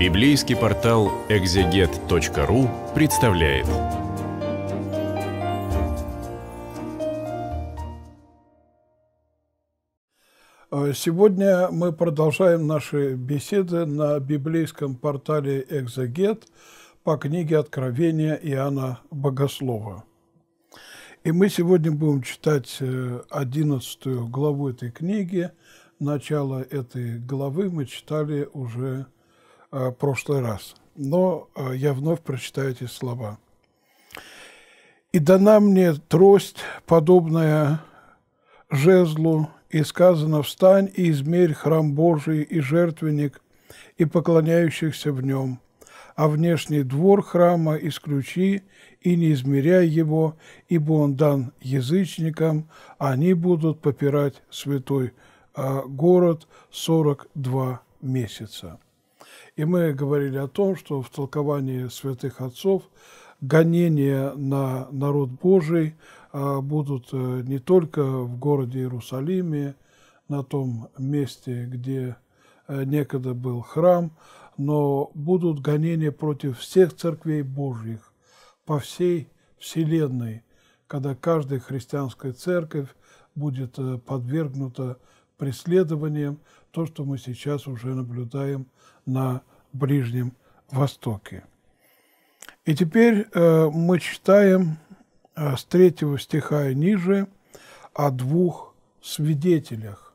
Библейский портал экзегет.ру представляет. Э, сегодня мы продолжаем наши беседы на библейском портале «Экзегет» по книге Откровения Иоанна Богослова. И мы сегодня будем читать 11 э, главу этой книги. Начало этой главы мы читали уже э, прошлый раз. Но э, я вновь прочитаю эти слова. «И дана мне трость, подобная жезлу, и сказано, встань и измерь храм Божий и жертвенник, и поклоняющихся в нем, а внешний двор храма исключи, и не измеряй его, ибо он дан язычникам, а они будут попирать святой а, город 42 месяца. И мы говорили о том, что в толковании святых отцов гонения на народ Божий а, будут э, не только в городе Иерусалиме, на том месте, где э, некогда был храм, но будут гонения против всех церквей Божьих по всей Вселенной, когда каждая христианская церковь будет э, подвергнута преследованием, то, что мы сейчас уже наблюдаем на Ближнем Востоке. И теперь э, мы читаем э, с третьего стиха и ниже о двух свидетелях.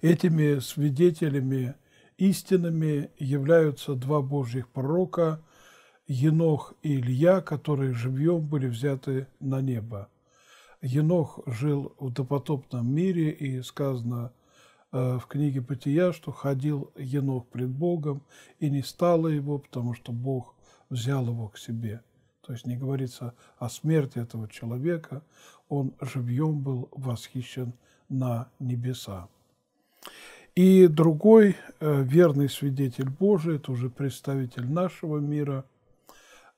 Этими свидетелями истинными являются два божьих пророка Енох и Илья, которые живьем были взяты на небо. Енох жил в допотопном мире, и сказано, Э, в книге «Бытия», что ходил Енох пред Богом, и не стало его, потому что Бог взял его к себе. То есть не говорится о смерти этого человека, он живьем был восхищен на небеса. И другой э, верный свидетель Божий, это уже представитель нашего мира,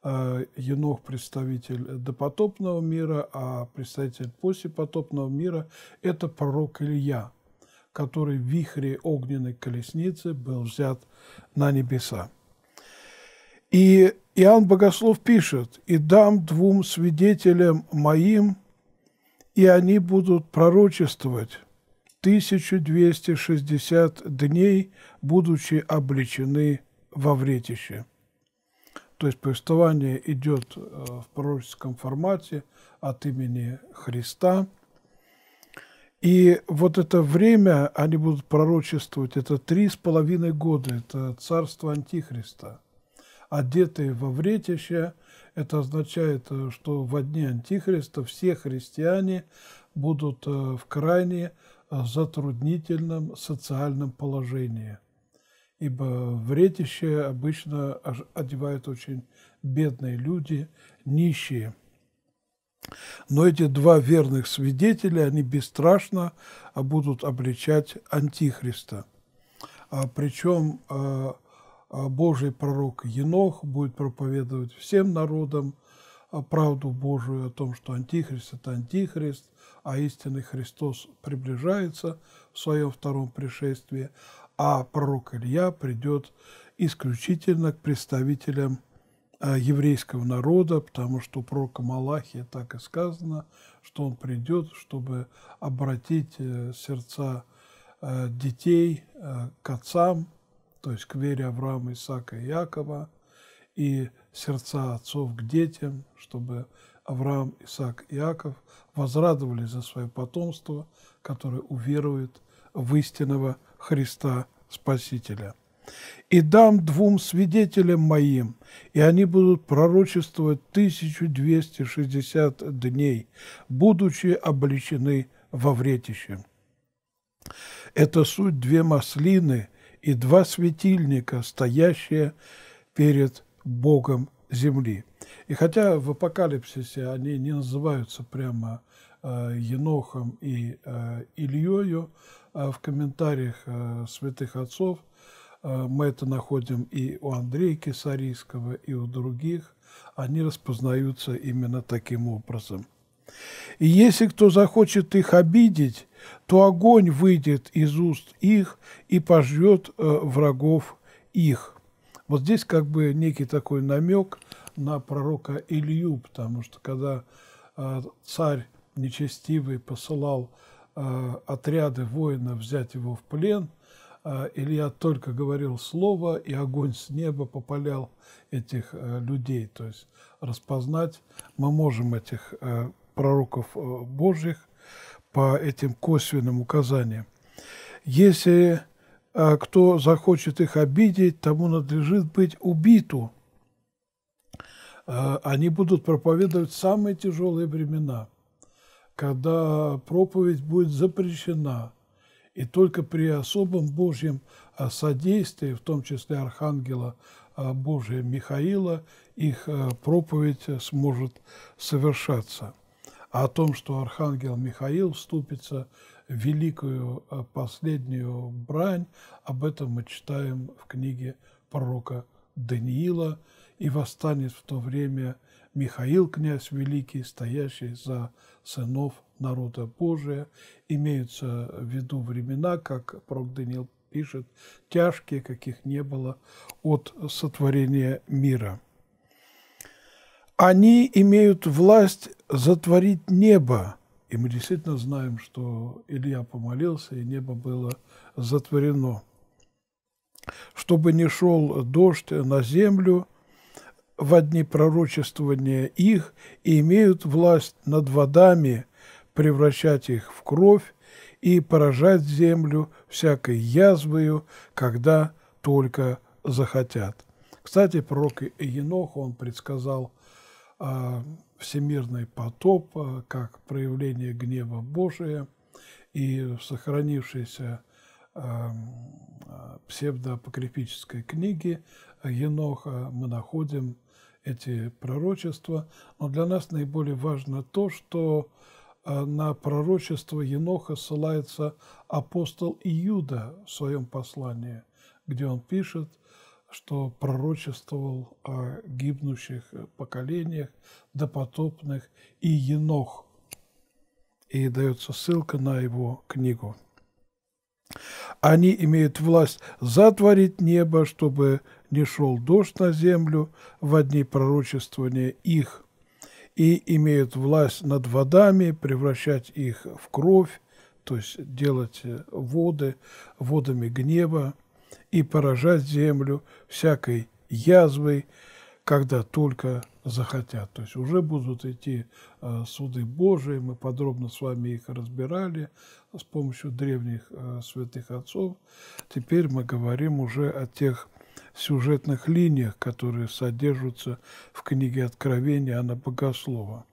э, Енох – представитель допотопного мира, а представитель посепотопного мира – это пророк Илья – который в вихре огненной колесницы был взят на небеса. И Иоанн Богослов пишет, «И дам двум свидетелям моим, и они будут пророчествовать 1260 дней, будучи обличены во вретище». То есть повествование идет э, в пророческом формате от имени Христа – и вот это время они будут пророчествовать, это три с половиной года, это царство Антихриста. Одетые во вретище, это означает, э, что в дни Антихриста все христиане будут э, в крайне э, затруднительном социальном положении. Ибо вретище обычно одевают очень бедные люди, нищие. Но эти два верных свидетеля, они бесстрашно а будут обличать Антихриста. А Причем а, Божий пророк Енох будет проповедовать всем народам правду Божию о том, что Антихрист – это Антихрист, а истинный Христос приближается в своем втором пришествии, а пророк Илья придет исключительно к представителям Э, еврейского народа, потому что у пророка Малахия так и сказано, что он придет, чтобы обратить э, сердца э, детей к отцам, то есть к вере Авраама, Исаака и Якова, и сердца отцов к детям, чтобы Авраам, Исаак и Иаков возрадовались за свое потомство, которое уверует в истинного Христа Спасителя и дам двум свидетелям моим, и они будут пророчествовать 1260 дней, будучи обличены во вретище. Это суть две маслины и два светильника, стоящие перед Богом земли. И хотя в апокалипсисе они не называются прямо э, Енохом и э, Ильею, а в комментариях э, святых отцов – Э, мы это находим и у Андрея Кисарийского, и у других. Они распознаются именно таким образом. И если кто захочет их обидеть, то огонь выйдет из уст их и пожрет э, врагов их. Вот здесь как бы некий такой намек на пророка Илью, потому что когда э, царь нечестивый посылал отряды воинов взять его в плен – а, Илья только говорил слово, и огонь с неба попалял этих э, людей. То есть распознать мы можем этих э, пророков э, Божьих по этим косвенным указаниям. Если кто захочет их обидеть, тому надлежит быть убиту. Они будут проповедовать самые тяжелые времена, когда проповедь будет запрещена – и только при особом Божьем а, содействии, в том числе Архангела а, Божия Михаила, их а, проповедь э, сможет совершаться. А о том, что Архангел Михаил вступится в великую последнюю брань, об этом мы читаем в книге пророка Даниила, и восстанет в то время Михаил, князь великий, стоящий за сынов народа Божия. Имеются в виду времена, как пророк Даниил пишет, тяжкие, каких не было от сотворения мира. Они имеют власть затворить небо. И мы действительно знаем, что Илья помолился, и небо было затворено. Чтобы не шел дождь на землю в одни пророчествования их, и имеют власть над водами, превращать их в кровь и поражать землю всякой язвою, когда только захотят. Кстати, пророк Енох, он предсказал э, всемирный потоп э, как проявление гнева Божия, и в сохранившейся э, а, псевдоапокрифической книге Еноха мы находим эти пророчества. Но для нас наиболее важно то, что Э, на пророчество Еноха ссылается апостол Иуда в своем послании, где он пишет, что пророчествовал о гибнущих э, поколениях, допотопных, и Енох. И дается ссылка на его книгу. Они имеют власть затворить небо, чтобы не шел дождь на землю в одни пророчествования их – и имеют власть над водами, превращать их в кровь, то есть делать э, воды водами гнева и поражать землю всякой язвой, когда только захотят. То есть уже будут идти э, суды Божии, мы подробно с вами их разбирали с помощью древних э, святых отцов. Теперь мы говорим уже о тех сюжетных линиях, которые содержатся в книге Откровения Анна Богослова.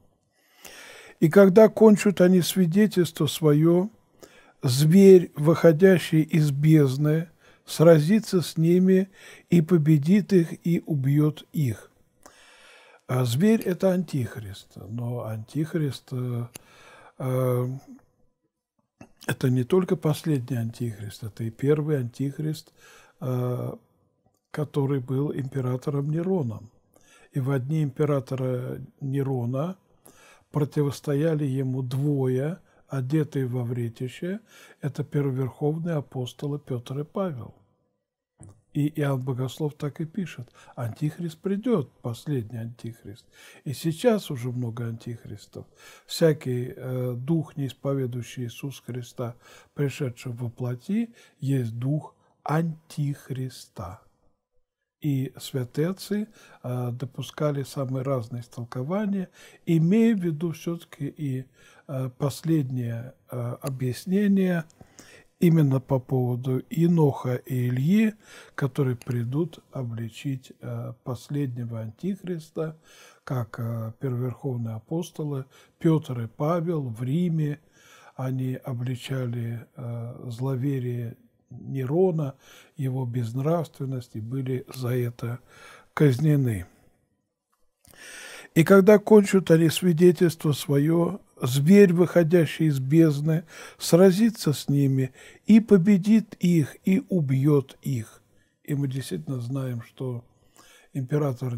И когда кончат они свидетельство свое, зверь, выходящий из бездны, сразится с ними и победит их, и убьет их. А зверь – это антихрист, но антихрист э, э – это не только последний антихрист, это и первый антихрист, э, который был императором Нероном. И в одни императора Нерона противостояли ему двое, одетые во вретище, это первоверховные апостолы Петр и Павел. И Иоанн Богослов так и пишет. Антихрист придет, последний антихрист. И сейчас уже много антихристов. Всякий э, дух, не исповедующий Иисуса Христа, пришедший во плоти, есть дух антихриста и святые а, допускали самые разные истолкования, имея в виду все-таки и а, последнее а, объяснение именно по поводу Иноха и Ильи, которые придут обличить последнего антихриста, как первоверховные апостолы Петр и Павел в Риме, они обличали зловерие Нерона, его безнравственности были за это казнены. И когда кончат они свидетельство свое, зверь, выходящий из бездны, сразится с ними и победит их, и убьет их. И мы действительно знаем, что император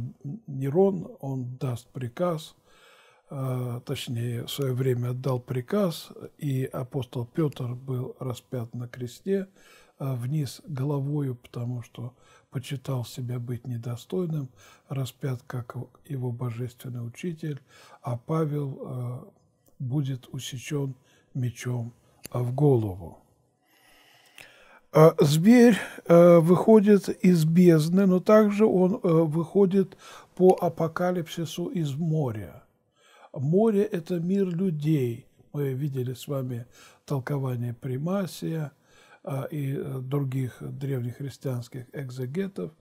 Нерон, он даст приказ, э, точнее, в свое время отдал приказ, и апостол Петр был распят на кресте – а, вниз головою, потому что почитал себя быть недостойным, распят, как его божественный учитель, а Павел а, будет усечен мечом а, в голову. Зверь выходит из бездны, но также он выходит по апокалипсису из моря. Море – это мир людей. Мы видели с вами толкование Примасия – а, и э, других древних христианских экзегетов,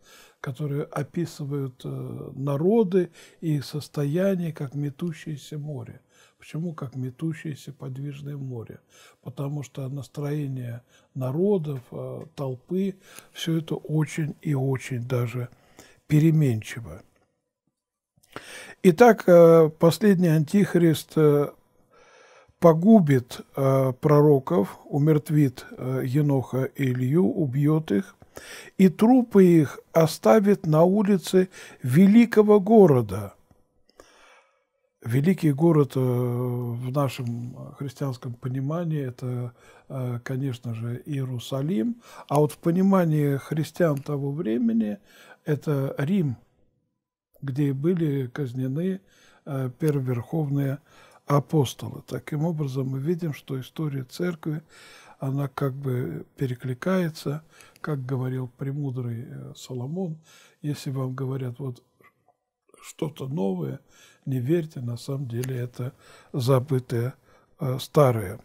которые описывают э, народы и их состояние как метущееся море. Почему как метущееся подвижное море? Потому что настроение народов, э, толпы, все это очень и очень даже переменчиво. Итак, последний антихрист погубит э, пророков, умертвит э, Еноха и Илью, убьет их, и трупы их оставит на улице великого города. Великий город э, в нашем христианском понимании – это, э, конечно же, Иерусалим, а вот в понимании христиан того времени – это Рим, где были казнены э, первоверховные христиане апостолы. Таким образом, мы видим, что история церкви, она как бы перекликается, как говорил премудрый э, Соломон, если вам говорят вот что-то новое, не верьте, на самом деле это забытое э, старое.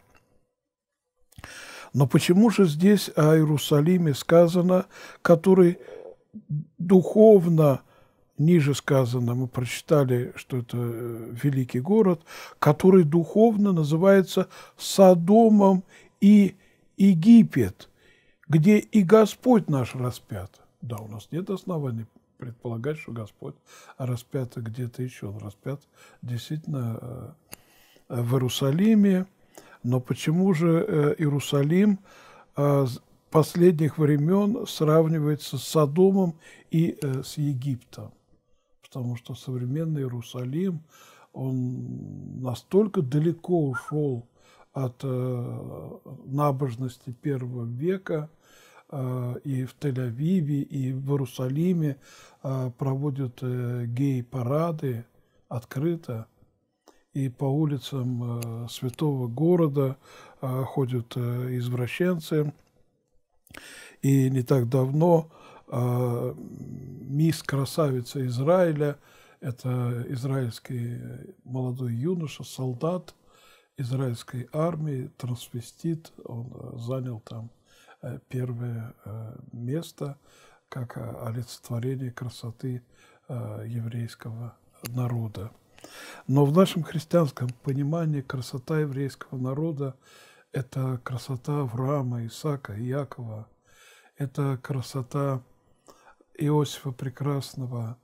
Но почему же здесь о Иерусалиме сказано, который духовно ниже сказано, мы прочитали, что это э, великий город, который духовно называется Содомом и Египет, где и Господь наш распят. Да, у нас нет оснований предполагать, что Господь распят где-то еще. Он распят действительно э, в Иерусалиме. Но почему же э, Иерусалим последних времен сравнивается с Содомом и с Египтом? потому что современный Иерусалим, он настолько далеко ушел от э, набожности первого века, э, и в Тель-Авиве, и в Иерусалиме э, проводят гей-парады открыто, и по улицам святого города ходят извращенцы. И не так давно а, мисс красавица Израиля, это израильский молодой юноша, солдат израильской армии, трансвестит, он э, занял там э, первое э, место как олицетворение красоты еврейского народа. Но в нашем христианском понимании красота еврейского народа – это красота Авраама, Исаака, Якова, это красота Иосифа Прекрасного,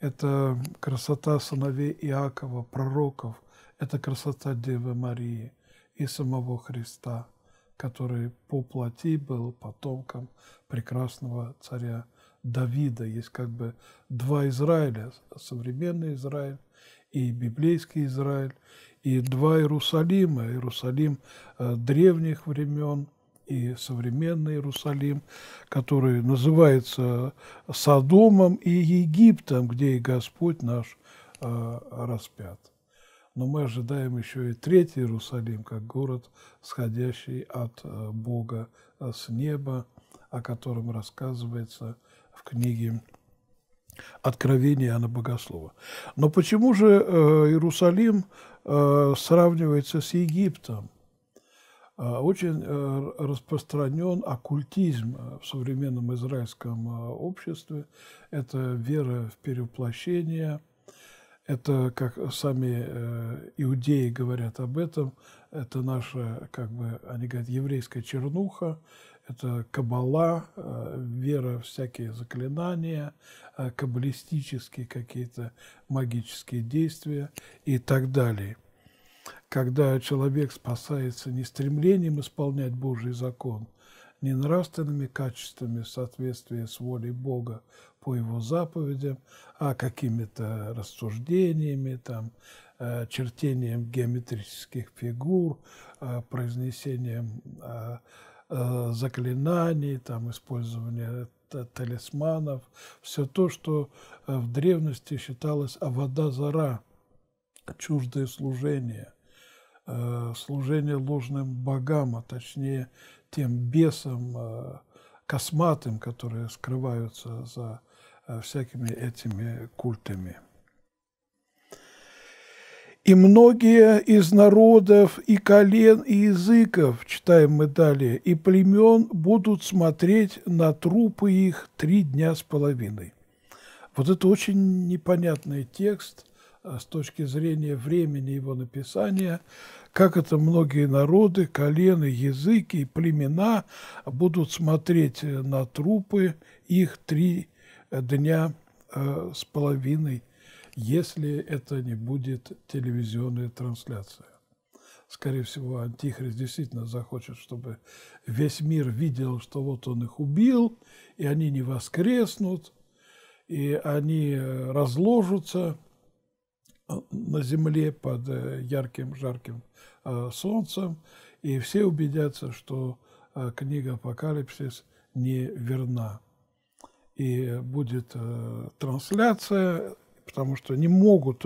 это красота сыновей Иакова, пророков, это красота Девы Марии и самого Христа, который по плоти был потомком прекрасного царя Давида. Есть как бы два Израиля, современный Израиль и библейский Израиль, и два Иерусалима. Иерусалим э, древних времен – и современный Иерусалим, который называется Содомом и Египтом, где и Господь наш э, распят. Но мы ожидаем еще и третий Иерусалим, как город, сходящий от э, Бога э, с неба, о котором рассказывается в книге Откровения, Иоанна Богослова. Но почему же э, Иерусалим сравнивается с Египтом? Э, очень э, распространен оккультизм э, в современном израильском обществе. Это вера в перевоплощение, это, как сами иудеи говорят об этом, это наша, как бы, они говорят, еврейская чернуха, это кабала, вера в всякие заклинания, каббалистические какие-то магические действия и так далее – когда человек спасается не стремлением исполнять Божий закон, не нравственными качествами соответствия с волей Бога по его заповедям, а какими-то рассуждениями, там, э, чертением геометрических фигур, э, произнесением э, заклинаний, там, использование талисманов, все то, что в древности считалось авада-зара, чуждое служение. Э, служение ложным богам, а точнее тем бесам э, косматым, которые скрываются за э, всякими этими культами. И многие из народов, и колен, и языков, читаем мы далее, и племен будут смотреть на трупы их три дня с половиной. Вот это очень непонятный текст – Э, с точки зрения времени его написания, как это многие народы, колены, языки и племена будут смотреть э, на трупы их три э, дня с половиной, если это не будет телевизионная трансляция. Скорее всего, Антихрист действительно захочет, чтобы весь мир видел, что вот он их убил, и они не воскреснут, и они разложатся – Э, на земле под э, ярким жарким э, солнцем, и все убедятся, что книга «Апокалипсис» не верна. И будет трансляция, потому что не могут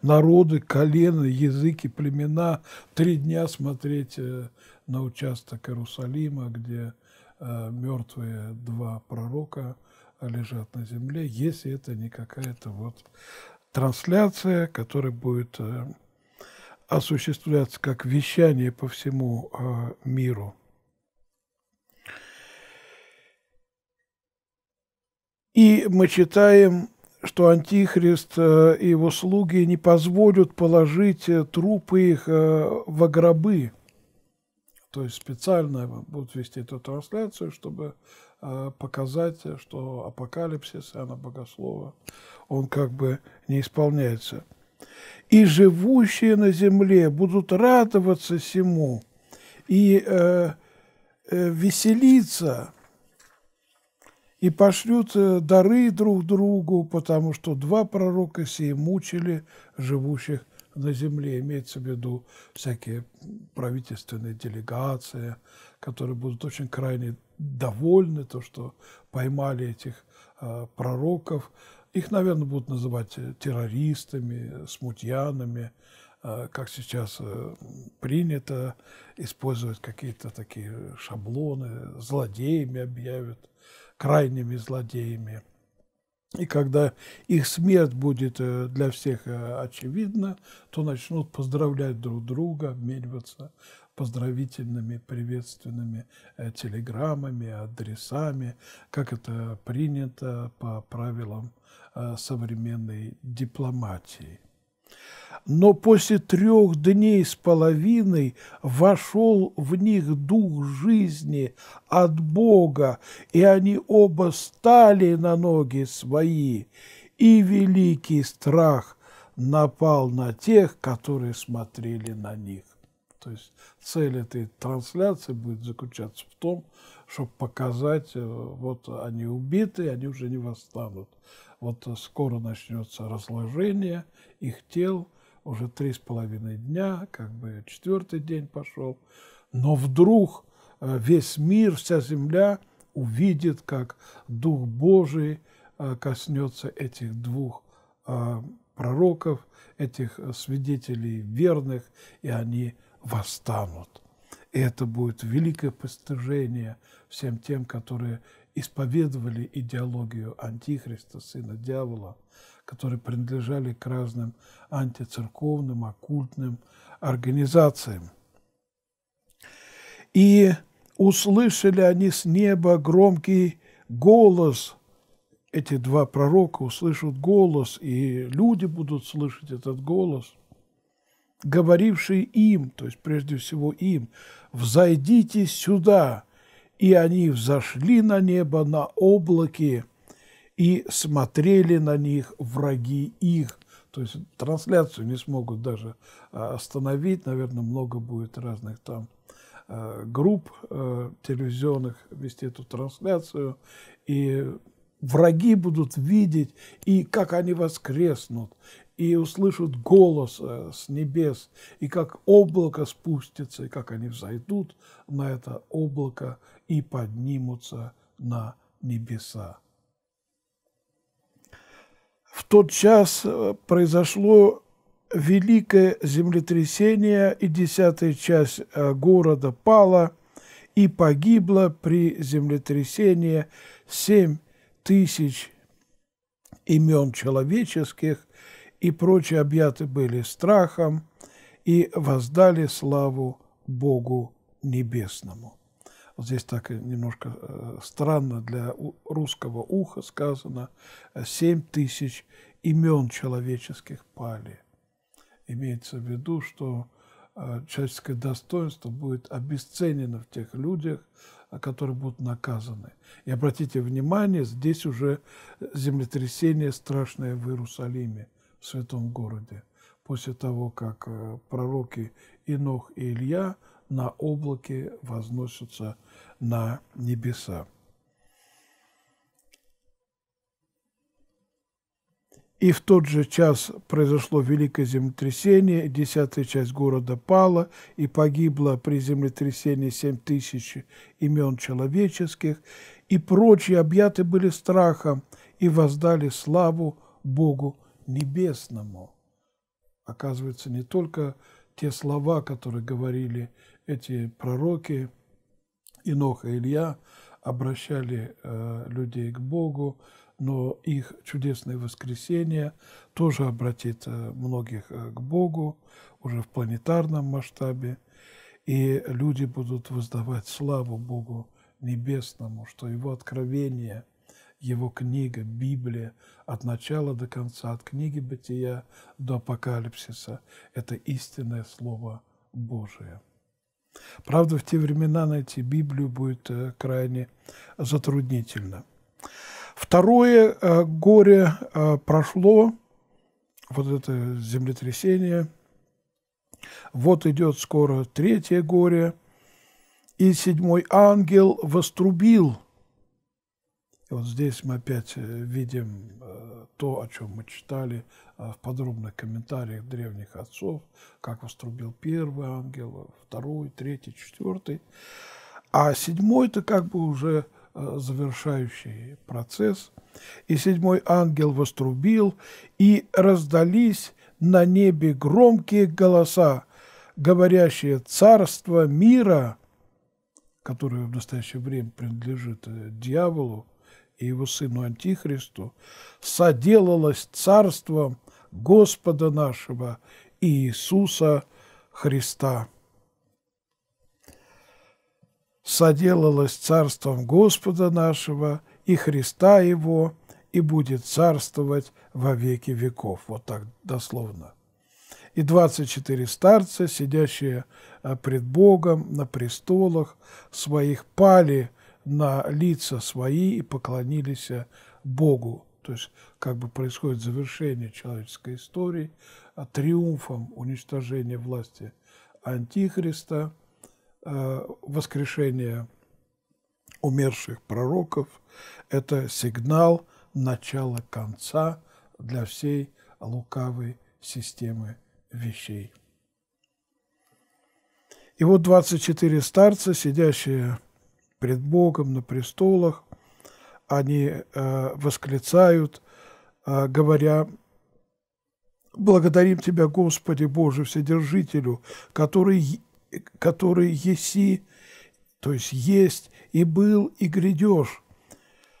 народы, колено языки, племена три дня смотреть на участок Иерусалима, где мертвые два пророка лежат на земле, если это не какая-то вот трансляция, которая будет э, осуществляться как вещание по всему э, миру. И мы читаем, что Антихрист э, и его слуги не позволят положить трупы их в гробы. То есть специально будут вести эту трансляцию, чтобы Э, показать, э, что апокалипсис Иоанна Богослова, он как бы не исполняется. «И живущие на земле будут радоваться сему, и э, э, веселиться, и пошлют э, дары друг другу, потому что два пророка сии мучили живущих на земле, имеется в виду всякие правительственные делегации, которые будут очень крайне довольны, то, что поймали этих э, пророков. Их, наверное, будут называть э, террористами, смутьянами, э, как сейчас принято использовать какие-то такие шаблоны, злодеями объявят, крайними злодеями. И когда их смерть будет э, для всех э, очевидна, то начнут поздравлять друг друга, обмениваться поздравительными, приветственными э, телеграммами, адресами, как это принято по правилам современной дипломатии но после трех дней с половиной вошел в них дух жизни от Бога, и они оба стали на ноги свои, и великий страх напал на тех, которые смотрели на них. То есть цель этой трансляции будет заключаться в том, чтобы показать, э, вот они убиты, они уже не восстанут вот скоро начнется разложение их тел, уже три с половиной дня, как бы четвертый день пошел. Но вдруг э, весь мир, вся земля увидит, как Дух Божий э, коснется этих двух э, пророков, этих свидетелей верных, и они восстанут. И это будет великое постижение всем тем, которые исповедовали идеологию Антихриста, сына дьявола, которые принадлежали к разным антицерковным, оккультным организациям. И услышали они с неба громкий голос. Эти два пророка услышат голос, и люди будут слышать этот голос, говоривший им, то есть прежде всего им, «Взойдите сюда!» и они взошли на небо на облаке и смотрели на них враги их. То есть трансляцию не смогут даже а, остановить, наверное, много будет разных там а, групп а, телевизионных вести эту трансляцию, и враги будут видеть, и как они воскреснут, и услышат голос э, с небес, и как облако спустится, и как они взойдут на это облако и поднимутся на небеса. В тот час э, произошло великое землетрясение, и десятая часть э, города пала, и погибло при землетрясении семь тысяч имен человеческих и прочие объяты были страхом и воздали славу Богу Небесному. Вот здесь так немножко э, странно для русского уха сказано «семь тысяч имен человеческих пали». Имеется в виду, что э, человеческое достоинство будет обесценено в тех людях, э, которые будут наказаны. И обратите внимание, здесь уже землетрясение страшное в Иерусалиме – святом городе, после того, как э, пророки Инох и Илья на облаке возносятся на небеса. И в тот же час произошло великое землетрясение, десятая часть города пала, и погибло при землетрясении семь тысяч имен человеческих, и прочие объяты были страхом, и воздали славу Богу небесному. Оказывается, не только те слова, которые говорили эти пророки, Иноха и Илья, обращали э, людей к Богу, но их чудесное воскресение тоже обратит э, многих э, к Богу уже в планетарном масштабе, и люди будут воздавать славу Богу Небесному, что Его откровение – его книга, Библия, от начала до конца, от книги Бытия до Апокалипсиса. Это истинное Слово Божие. Правда, в те времена найти Библию будет э, крайне затруднительно. Второе э, горе э, прошло, вот это землетрясение. Вот идет скоро третье горе. И седьмой ангел вострубил вот здесь мы опять э, видим э, то, о чем мы читали э, в подробных комментариях древних отцов, как вострубил первый ангел, второй, третий, четвертый. А седьмой – это как бы уже завершающий процесс. И седьмой ангел вострубил, и раздались на небе громкие голоса, говорящие «Царство мира», которое в настоящее время принадлежит дьяволу, и его сыну Антихристу, соделалось царством Господа нашего Иисуса Христа. Соделалось царством Господа нашего и Христа Его, и будет царствовать во веки веков. Вот так дословно. И 24 старца, сидящие а, пред Богом на престолах своих, пали – на лица свои и поклонились э, Богу. То есть как бы происходит завершение человеческой истории э, триумфом уничтожения власти Антихриста, э, воскрешение умерших пророков. Это сигнал начала конца для всей лукавой системы вещей. И вот 24 старца, сидящие пред Богом, на престолах, они э, восклицают, э, говоря, «Благодарим Тебя, Господи Боже, Вседержителю, который, который еси, то есть есть, и был, и грядешь,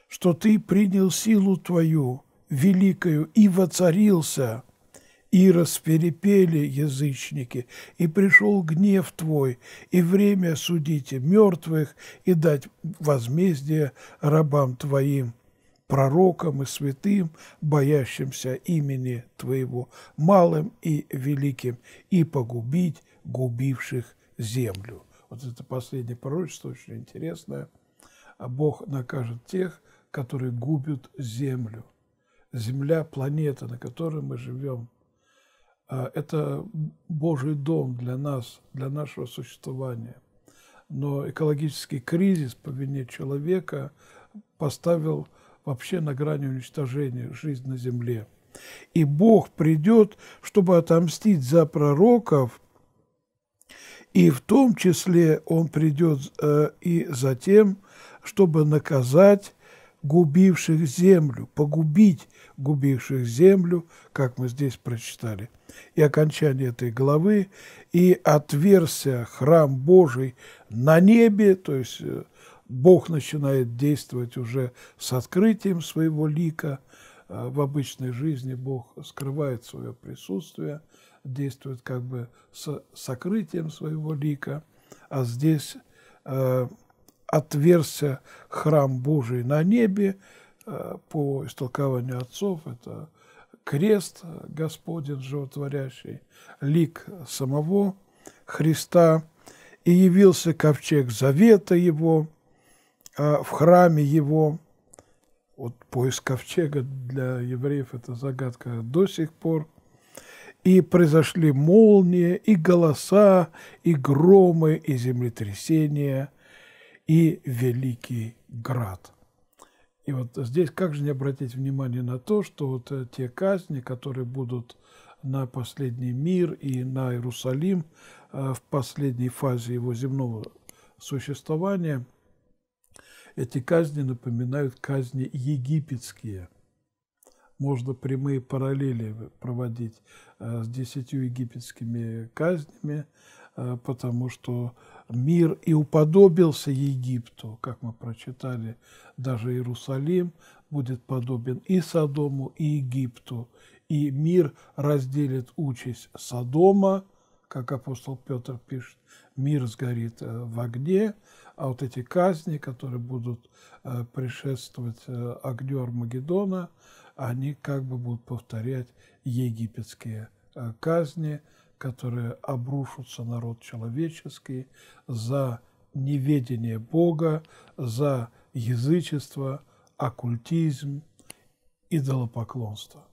что Ты принял силу Твою великую и воцарился» И расперепели язычники, и пришел гнев твой, и время судите мертвых, и дать возмездие рабам твоим, пророкам и святым, боящимся имени твоего, малым и великим, и погубить губивших землю. Вот это последнее пророчество очень интересное. «А Бог накажет тех, которые губят землю. Земля – планета, на которой мы живем – а, это Божий дом для нас, для нашего существования. Но экологический кризис по вине человека поставил вообще на грани уничтожения жизнь на земле. И Бог придет, чтобы отомстить за пророков, и в том числе Он придет э, и за тем, чтобы наказать губивших землю, погубить губивших землю, как мы здесь прочитали, и окончание этой главы, и отверстие храм Божий на небе, то есть э, Бог начинает действовать уже с открытием своего лика, э, в обычной жизни Бог скрывает свое присутствие, действует как бы с сокрытием своего лика, а здесь э, отверся храм Божий на небе, Э, по истолкованию отцов это крест Господень животворящий, лик самого Христа, и явился ковчег завета его э, в храме его. Вот поиск ковчега для евреев – это загадка до сих пор. И произошли молнии, и голоса, и громы, и землетрясения, и великий град – и вот здесь как же не обратить внимание на то, что вот э, те казни, которые будут на последний мир и на Иерусалим э, в последней фазе его земного существования, эти казни напоминают казни египетские. Можно прямые параллели проводить э, с десятью египетскими казнями, Э, потому что мир и уподобился Египту, как мы прочитали, даже Иерусалим будет подобен и Содому, и Египту, и мир разделит участь Содома, как апостол Петр пишет, мир сгорит э, в огне, а вот эти казни, которые будут э, пришествовать огню Армагеддона, они как бы будут повторять египетские казни – которые обрушатся народ человеческий за неведение Бога, за язычество, оккультизм, идолопоклонство.